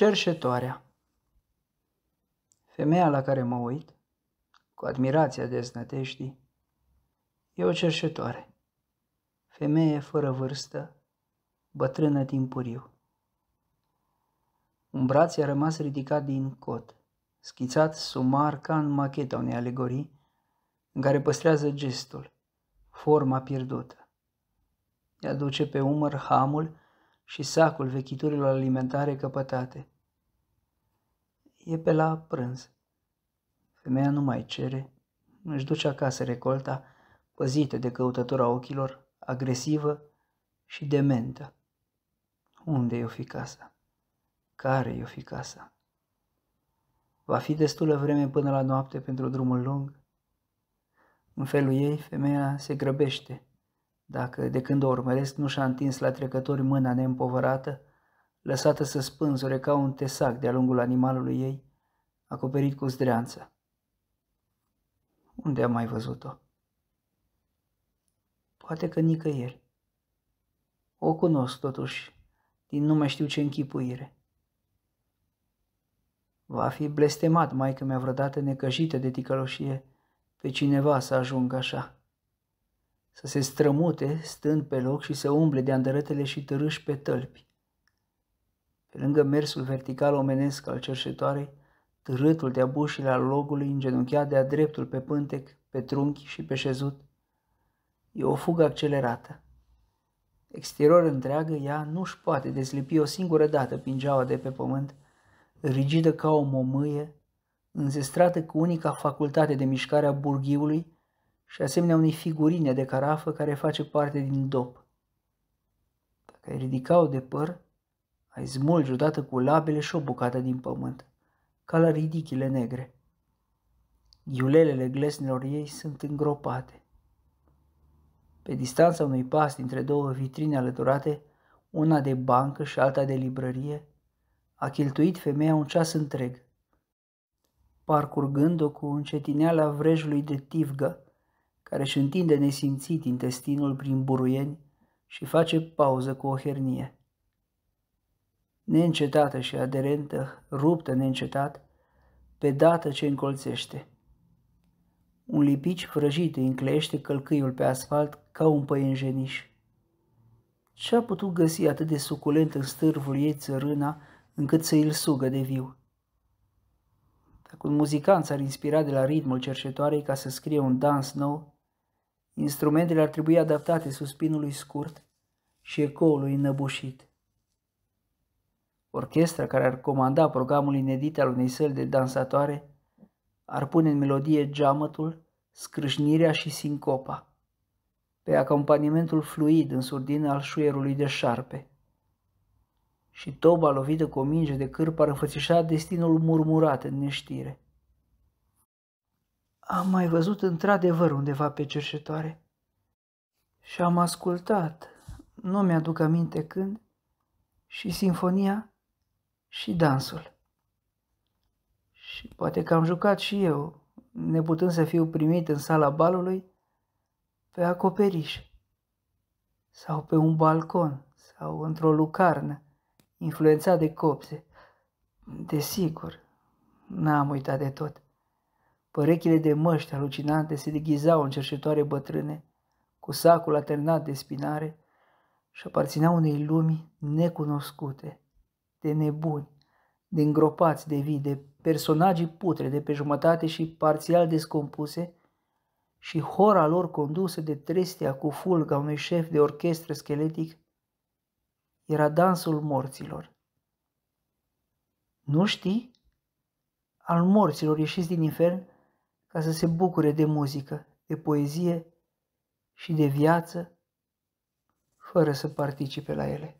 Cerșetoarea Femeia la care mă uit, cu admirația desnăteștii, e o cerșetoare. Femeie fără vârstă, bătrână timpuriu. Un braț i-a rămas ridicat din cot, schițat sumar ca în macheta unei alegorii, în care păstrează gestul, forma pierdută. Ea duce pe umăr hamul și sacul vechiturilor alimentare căpătate, e pe la prânz. Femeia nu mai cere, își duce acasă recolta, păzită de căutătura ochilor, agresivă și dementă. Unde e o fi casa? Care e o fi casa? Va fi destulă vreme până la noapte pentru drumul lung? În felul ei, femeia se grăbește. Dacă de când o urmăresc nu și-a întins la trecători mâna neîmpovărată, lăsată să spânzure ca un tesac de-a lungul animalului ei, acoperit cu zdreanță. Unde am mai văzut-o? Poate că nicăieri. O cunosc totuși, din nu mai știu ce închipuire. Va fi blestemat maică mea vreodată necăjită de ticăloșie pe cineva să ajungă așa. Să se strămute stând pe loc și să umble de andărătele și târâși pe tălpi pe lângă mersul vertical omenesc al cerșetoarei, târâtul de-a bușile al logului îngenunchiat de-a dreptul pe pântec, pe trunchi și pe șezut. E o fugă accelerată. Exterior întreagă, ea nu-și poate deslipi o singură dată pingeaua de pe pământ, rigidă ca o momâie, înzestrată cu unica facultate de mișcare a burghiului și asemenea unei figurine de carafă care face parte din dop. Dacă îi ridicau de păr, ai smulgi odată cu labele și o bucată din pământ, ca la ridichile negre. Iulelele glesnelor ei sunt îngropate. Pe distanța unui pas dintre două vitrine alăturate, una de bancă și alta de librărie, a cheltuit femeia un ceas întreg, parcurgând-o cu încetineala vrejului de tivgă, care își întinde nesimțit intestinul prin buruieni și face pauză cu o hernie neîncetată și aderentă, ruptă neîncetat, pe dată ce încolțește. Un lipici frăjit îi înclește călcâiul pe asfalt ca un păienjeniș. Ce-a putut găsi atât de suculent în stârvul ei țărâna, încât să îl sugă de viu? Dacă un muzicant s-ar inspira de la ritmul cercetoarei ca să scrie un dans nou, instrumentele ar trebui adaptate suspinului scurt și ecoului înăbușit. Orchestra care ar comanda programul inedit al unei săli de dansatoare ar pune în melodie geamătul, scrâșnirea și sincopa, pe acompanimentul fluid în surdină al șuierului de șarpe. Și toba lovită cu o minge de cârp ar înfățișa destinul murmurat în neștire. Am mai văzut într-adevăr undeva pe cerșetoare și am ascultat, nu mi-aduc aminte când, și sinfonia și dansul. Și poate că am jucat și eu, neputând să fiu primit în sala balului, pe acoperiș sau pe un balcon sau într-o lucarnă, influențat de copse. Desigur, n-am uitat de tot. Părechile de măști alucinante se deghizau în cerșetoare bătrâne, cu sacul alternat de spinare și aparțineau unei lumi necunoscute, de nebuni, de îngropați de vii, de personaje putre, de pe jumătate și parțial descompuse, și hora lor condusă de trestea cu fulga unui șef de orchestră scheletic, era dansul morților. Nu știi? Al morților ieșiți din infern ca să se bucure de muzică, de poezie și de viață, fără să participe la ele.